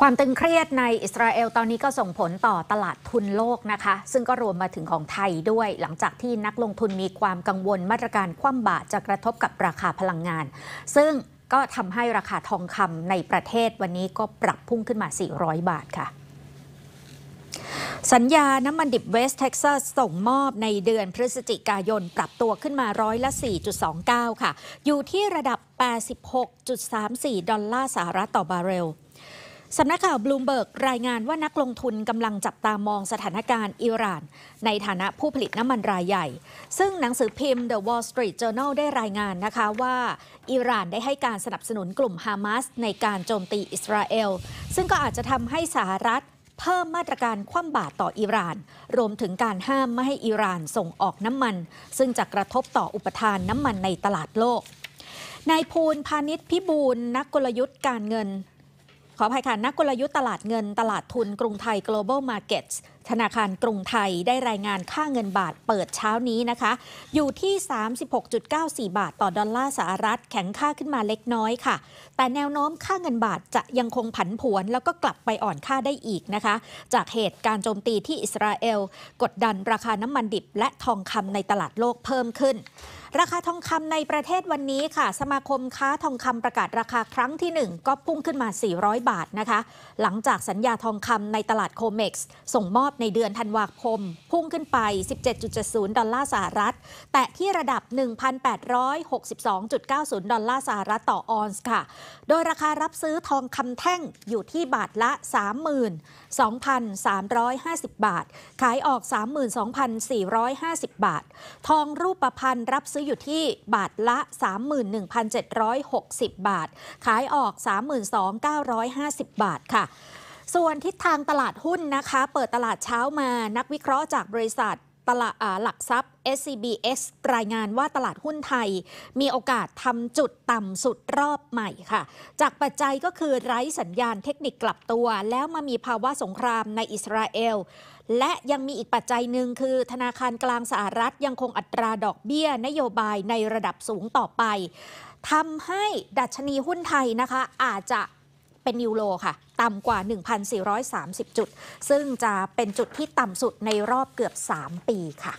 ความตึงเครียดในอิสราเอลตอนนี้ก็ส่งผลต่อตลาดทุนโลกนะคะ ซึ่งก็รวมมาถึงของไทยด้วย หลังจากที่นักลงทุนมีความกังวลมาตรการคว่ำบาตรจะกระทบกับราคาพลังงาน ซึ่งก็ทำให้ราคาทองคำในประเทศวันนี้ก็ปรับพุ่งขึ้นมา 400 บาทค่ะ สัญญาน้ำมันดิบเวสเท็กซัสส่งมอบในเดือนพฤศจิกายนปรับตัวขึ้นมาร้อยละ4.29 ค่ะ อยู่ที่ระดับ86.34 ดอลลาร์สหรัฐต่อบาร์เรลสำนักข่าวบลูมเบิร์กรายงานว่านักลงทุนกำลังจับตามองสถานการณ์อิหร่านในฐานะผู้ผลิตน้ำมันรายใหญ่ ซึ่งหนังสือพิมพ์ The Wall Street Journal ได้รายงานนะคะว่า อิหร่านได้ให้การสนับสนุนกลุ่มฮามาสในการโจมตีอิสราเอล ซึ่งก็อาจจะทำให้สหรัฐเพิ่มมาตรการคว่ำบาตรต่ออิหร่าน รวมถึงการห้ามไม่ให้อิหร่านส่งออกน้ำมัน ซึ่งจะกระทบต่ออุปทานน้ำมันในตลาดโลกนายภูลพาณิชย์พิบูลนักกลยุทธ์การเงินขออภัยค่ะ นักกลยุทธ์ตลาดเงิน ตลาดทุน กรุงไทย global markets ธนาคารกรุงไทยได้รายงานค่าเงินบาทเปิดเช้านี้นะคะ อยู่ที่ 36.94 บาท ต่อดอลลาร์สหรัฐแข็งค่าขึ้นมาเล็กน้อยค่ะ แต่แนวโน้ม ค่าเงินบาทจะยังคงผันผวน แล้วก็กลับไปอ่อนค่าได้อีกนะคะ จากเหตุการณ์โจมตีที่อิสราเอลกดดันราคาน้ำมันดิบ และทองคำในตลาดโลกเพิ่มขึ้น ราคาทองคำในประเทศวันนี้ค่ะ สมาคมค้าทองคำประกาศราคาครั้งที่ 1 ก็พุ่งขึ้นมา 400 บาทนะคะหลังจากสัญญาทองคำในตลาดโคเม็กซ์ส่งมอบอบในเดือนธันวาคม พุ่งขึ้นไป 17.70 ดอลลาร์สหรัฐ แต่ที่ระดับ 1,862.90 ดอลลาร์สหรัฐต่อออนซ์ค่ะ โดยราคารับซื้อทองคำแท่งอยู่ที่บาทละ 32,350 บาท ขายออก 32,450 บาท ทองรูปพรรณรับซื้ออยู่ที่บาทละ 31,760 บาท ขายออก 32,950 บาทค่ะส่วนทิศทางตลาดหุ้นนะคะ เปิดตลาดเช้ามานักวิเคราะห์จากบริษัทตลาดหลักทรัพย์ SCBX รายงานว่าตลาดหุ้นไทย มีโอกาสทำจุดต่ำสุดรอบใหม่ค่ะ จากปัจจัยก็คือไร้สัญญาณเทคนิคกลับตัว แล้วมามีภาวะสงครามในอิสราเอล และยังมีอีกปัจจัยหนึ่งคือ ธนาคารกลางสหรัฐยังคงอัตราดอกเบี้ยนโยบายในระดับสูงต่อไปทำให้ดัชนีหุ้นไทยนะคะ อาจจะเป็นนิวโลค่ะ ต่ำกว่า 1,430 จุด ซึ่งจะเป็นจุดที่ต่ำสุดในรอบเกือบ 3 ปีค่ะ